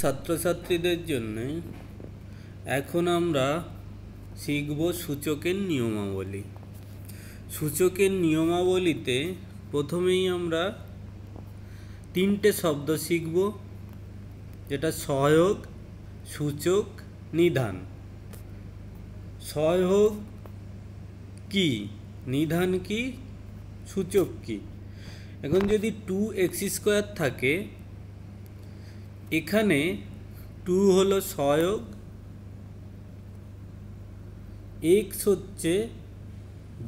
ছাত্রছাত্রীদের জন্য এখন আমরা শিখব সূচকের নিয়মাবলী সূচকের নিয়মাবলীতে প্রথমেই আমরা তিনটে শব্দ শিখব যেটা সহায়ক সূচক নিধান সহায়ক কি নিধান কি সূচক কি এখন যদি টু এক্স স্কোয়ার থাকে এখানে টু হলো সহায়ক এক্স হচ্ছে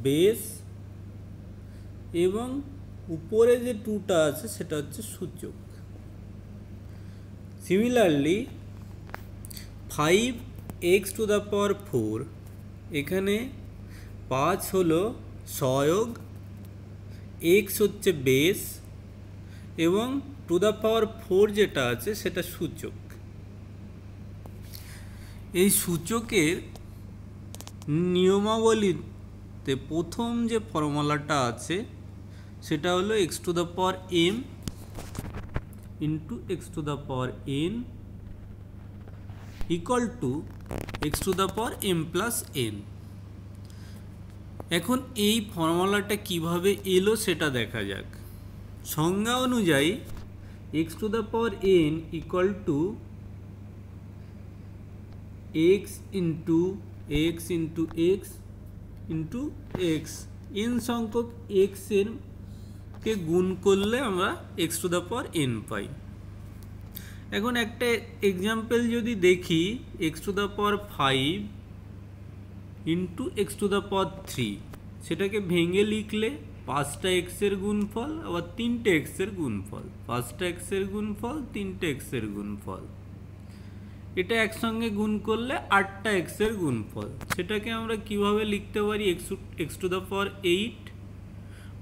বেস এবং উপরে যে টুটা আছে সেটা হচ্ছে সূচক similarly five x to the power four এখানে পাঁচ হলো সহায়ক এক্স হচ্ছে বেস এবং টু দ্য পাওয়ার ফোর যেটা আছে সেটা সূচক এই সূচকের নিয়মাবলীতে প্রথম যে ফর্মুলাটা আছে সেটা হলো x to the power m into x to the power n equal to x to the power m plus n এখন এই ফর্মুলাটা কিভাবে এলো সেটা দেখা যাক সংজ্ঞা অনুযায়ী x to the power n equal to x into x into x into x n সংখ্যক এক্সের কে গুণ করলে আমরা x to the power n পাই এখন একটা এক্সাম্পল যদি দেখি x to the power five into x to the power three সেটাকে ভেঙে লিখলে পাঁচটা এক্সের গুণফল আবার তিনটে এক্সের গুণফল পাঁচটা এক্সের গুণফল তিনটে এক্সের গুণফল এটা একসঙ্গে গুণ করলে আটটা এক্সের গুণফল সেটাকে আমরা কিভাবে লিখতে পারি x x to the power eight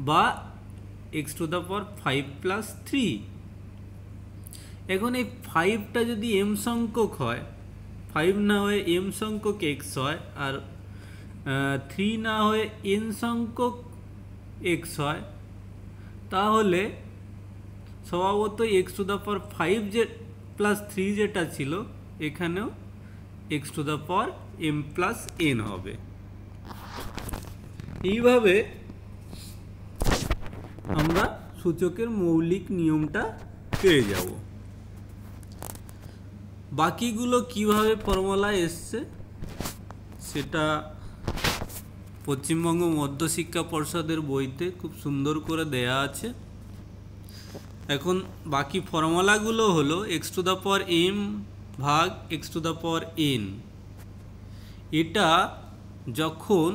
বা x to the power five plus three এখন এই ফাইভটা যদি এম সংখ্যক হয় ফাইভ না হয়ে এম সংখ্যক এক্স হয় আর থ্রি না হয়ে এন সংখ্যক এক্স হয় তাহলে স্বভাবত x to the power five যে প্লাস থ্রি যেটা ছিল এখানেও x to the power m plus n হবে এইভাবে আমরা সূচকের মৌলিক নিয়মটা পেয়ে যাব বাকিগুলো কিভাবে ফর্মুলা এসছে সেটা পশ্চিমবঙ্গ মধ্যশিক্ষা পর্ষদের বইতে খুব সুন্দর করে দেয়া আছে এখন বাকি ফর্মুলাগুলো হলো x to the power m ভাগ x to the power n এটা যখন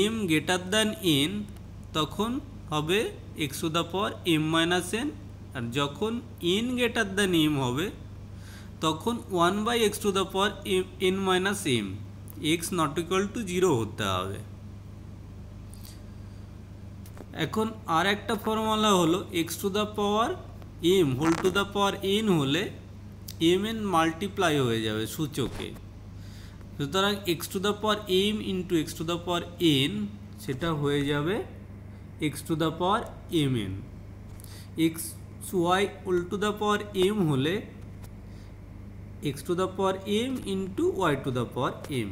এম গ্রেটার দ্যান এন তখন হবে x to the power m minus n আর যখন এন গ্রেটার দ্যান এম হবে তখন one by x to the power m n minus m x not equal to zero হতে হবে এখন আর একটা ফর্মুলা হলো x to the power m whole to the power N হলে এম এন মাল্টিপ্লাই হয়ে যাবে সূচকে সুতরাং x to the power m into x to the power n সেটা হয়ে যাবে x to the power m n x y whole to the power m হলে x to the power m into y to the power m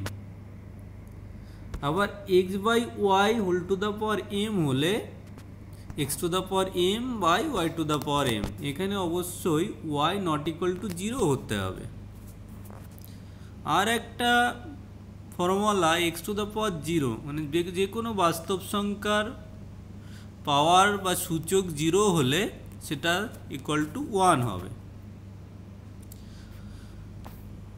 আবার x by y whole to the power m হলে x to the power m by y to the power m এখানে অবশ্যই Y not equal to zero হতে হবে আর একটা formula x to the power zero মানে যে কোনো বাস্তব সংখ্যার পাওয়ার বা সূচক জিরো হলে সেটা ইকুয়াল টু ওয়ান হবে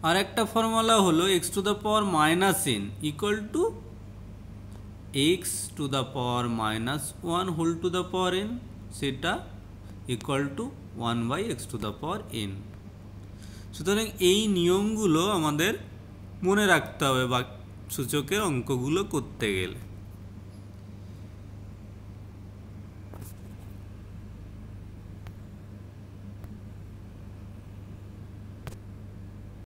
আর একটা ফর্মুলা হলো x to the power minus n equal to x to the power minus one whole to the power n সেটা equal to one by x to the power n সুতরাং এই নিয়মগুলো আমাদের মনে রাখতে হবে বা সূচকের অঙ্কগুলো করতে গেলে